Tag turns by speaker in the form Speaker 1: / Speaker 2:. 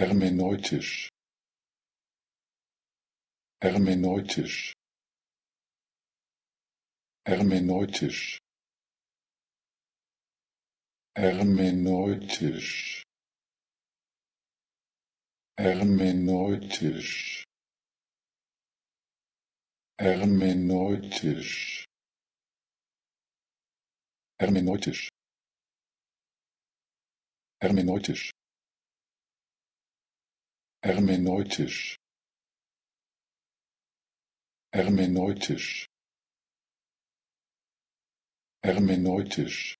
Speaker 1: hermeneutisch hermeneutisch hermeneutisch hermeneutisch hermeneutisch hermeneutisch hermeneutisch hermeneutisch hermeneutisch hermeneutisch hermeneutisch